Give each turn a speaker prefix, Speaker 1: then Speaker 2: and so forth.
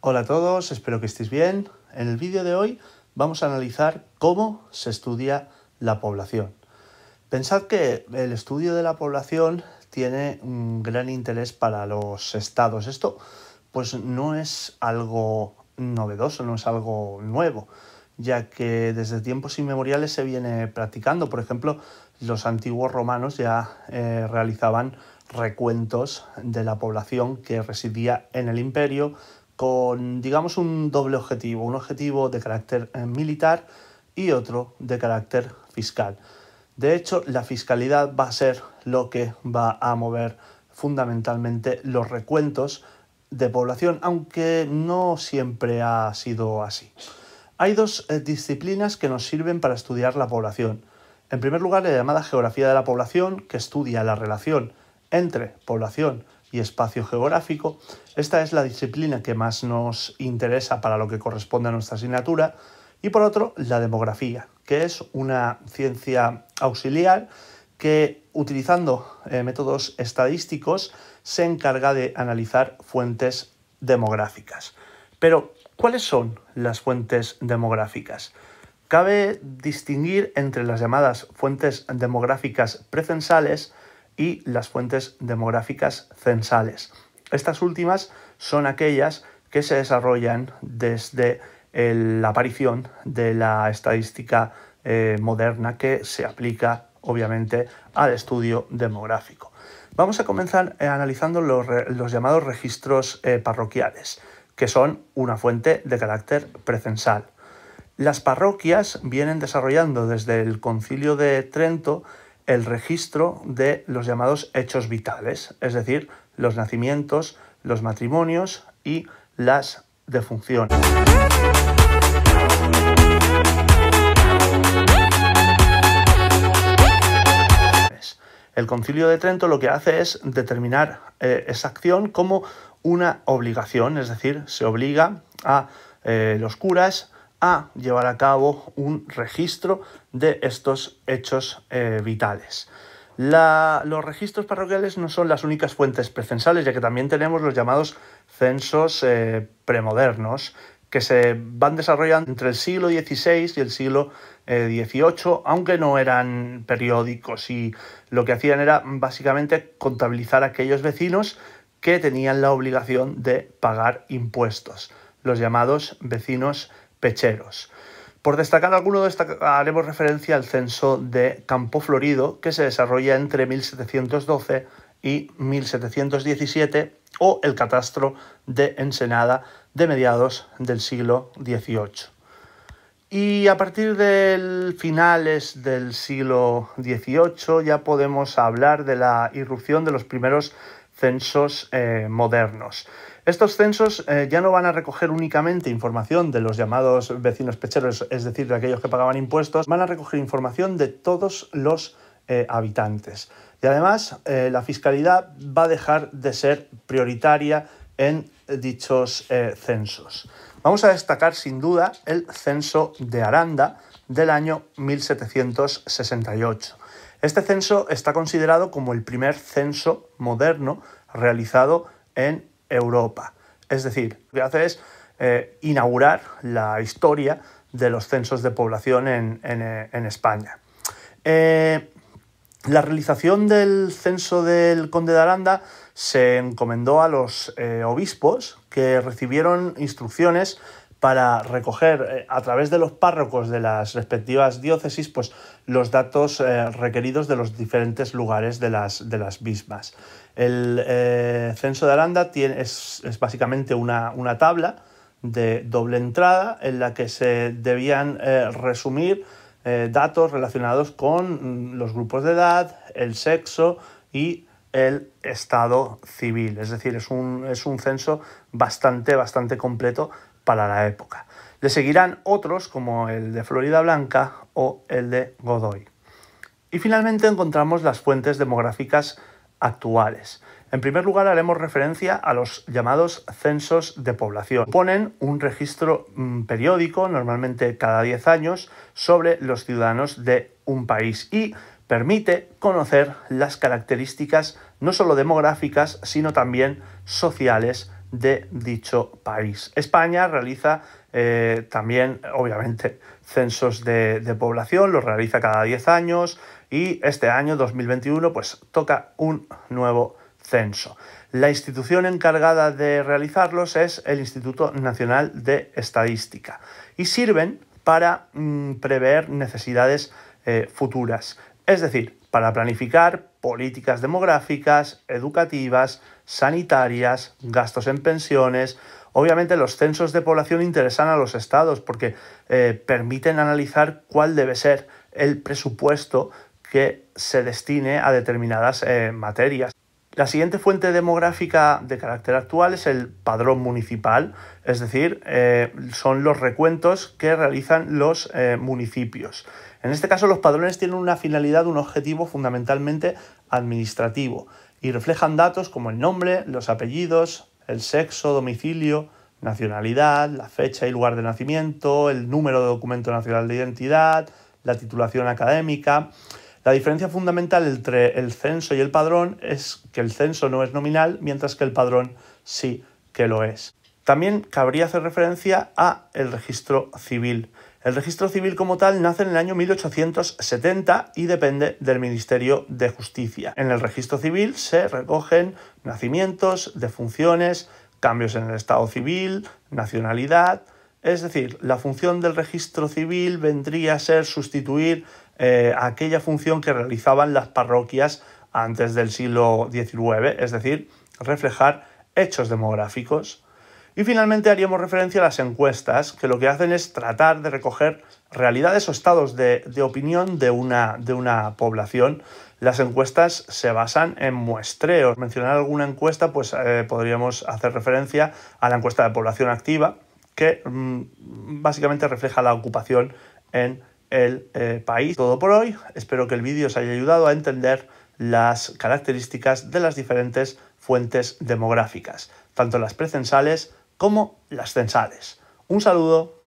Speaker 1: Hola a todos, espero que estéis bien. En el vídeo de hoy vamos a analizar cómo se estudia la población. Pensad que el estudio de la población tiene un gran interés para los estados. Esto pues no es algo novedoso, no es algo nuevo, ya que desde tiempos inmemoriales se viene practicando. Por ejemplo, los antiguos romanos ya eh, realizaban recuentos de la población que residía en el imperio, con, digamos, un doble objetivo, un objetivo de carácter eh, militar y otro de carácter fiscal. De hecho, la fiscalidad va a ser lo que va a mover fundamentalmente los recuentos de población, aunque no siempre ha sido así. Hay dos eh, disciplinas que nos sirven para estudiar la población. En primer lugar, la llamada geografía de la población, que estudia la relación entre población y espacio geográfico. Esta es la disciplina que más nos interesa para lo que corresponde a nuestra asignatura. Y por otro, la demografía, que es una ciencia auxiliar que utilizando eh, métodos estadísticos se encarga de analizar fuentes demográficas. Pero, ¿cuáles son las fuentes demográficas? Cabe distinguir entre las llamadas fuentes demográficas precensales, y las fuentes demográficas censales. Estas últimas son aquellas que se desarrollan desde la aparición de la estadística eh, moderna que se aplica obviamente al estudio demográfico. Vamos a comenzar eh, analizando los, llamados registros eh, parroquiales, que son una fuente de carácter precensal. Las parroquias vienen desarrollando desde el concilio de Trento el registro de los llamados hechos vitales, es decir, los nacimientos, los matrimonios y las defunciones. El concilio de Trento lo que hace es determinar eh, esa acción como una obligación, es decir, se obliga a eh, los curas a llevar a cabo un registro de estos hechos eh, vitales. los registros parroquiales no son las únicas fuentes precensales, ya que también tenemos los llamados censos eh, premodernos, que se van desarrollando entre el siglo XVI y el siglo XVIII, eh, aunque no eran periódicos y lo que hacían era básicamente contabilizar aquellos vecinos que tenían la obligación de pagar impuestos, los llamados vecinos pecheros. Por destacar alguno, haremos referencia al censo de Campo Florido, que se desarrolla entre 1712 y 1717, o el catastro de Ensenada de mediados del siglo XVIII. Y a partir de finales del siglo XVIII ya podemos hablar de la irrupción de los primeros censos eh, modernos. Estos censos eh, ya no van a recoger únicamente información de los llamados vecinos pecheros, es decir, de aquellos que pagaban impuestos, van a recoger información de todos los eh, habitantes. Y además, la fiscalidad va a dejar de ser prioritaria en dichos censos. Vamos a destacar sin duda el censo de Aranda del año 1768 este censo está considerado como el primer censo moderno realizado en Europa. Es decir, lo que hace es eh, inaugurar la historia de los censos de población en, eh, España. Eh, la realización del censo del conde de Aranda se encomendó a los obispos que recibieron instrucciones para recoger eh, a través de los párrocos de las respectivas diócesis pues, los datos eh, requeridos de los diferentes lugares de las, mismas. El eh, censo de Aranda es, básicamente una, tabla de doble entrada en la que se debían resumir datos relacionados con mm, los grupos de edad, el sexo y el estado civil. Es decir, es un, es un censo bastante, bastante completo para la época. Le seguirán otros como el de Florida Blanca o el de Godoy. Y finalmente encontramos las fuentes demográficas actuales. En primer lugar haremos referencia a los llamados censos de población. Ponen un registro mm, periódico, normalmente cada 10 años, sobre los ciudadanos de un país y permite conocer las características no solo demográficas, sino también sociales de dicho país. España realiza eh, también, obviamente, censos de, población, los realiza cada 10 años y este año, 2021, pues toca un nuevo censo. La institución encargada de realizarlos es el Instituto Nacional de Estadística y sirven para mm, prever necesidades eh, futuras, es decir, para planificar políticas demográficas, educativas, sanitarias, gastos en pensiones. Obviamente los censos de población interesan a los estados porque eh, permiten analizar cuál debe ser el presupuesto que se destine a determinadas eh, materias. La siguiente fuente demográfica de carácter actual es el padrón municipal, es decir, eh, son los recuentos que realizan los municipios. En este caso, los padrones tienen una finalidad, un objetivo fundamentalmente administrativo y reflejan datos como el nombre, los apellidos, el sexo, domicilio, nacionalidad, la fecha y lugar de nacimiento, el número de documento nacional de identidad, la titulación académica. La diferencia fundamental entre el censo y el padrón es que el censo no es nominal, mientras que el padrón sí que lo es. También cabría hacer referencia a el registro civil. El registro civil como tal nace en el año 1870 y depende del Ministerio de Justicia. En el registro civil se recogen nacimientos, defunciones, cambios en el estado civil, nacionalidad. Es decir, la función del registro civil vendría a ser sustituir eh, aquella función que realizaban las parroquias antes del siglo XIX, es decir, reflejar hechos demográficos. Y finalmente haríamos referencia a las encuestas, que lo que hacen es tratar de recoger realidades o estados de, opinión de una, de una población. Las encuestas se basan en muestreos. Mencionar alguna encuesta, pues eh, podríamos hacer referencia a la encuesta de población activa, que mm, básicamente refleja la ocupación en el eh, país. Todo por hoy. Espero que el vídeo os haya ayudado a entender las características de las diferentes fuentes demográficas, tanto las precensales como las censales. Un saludo.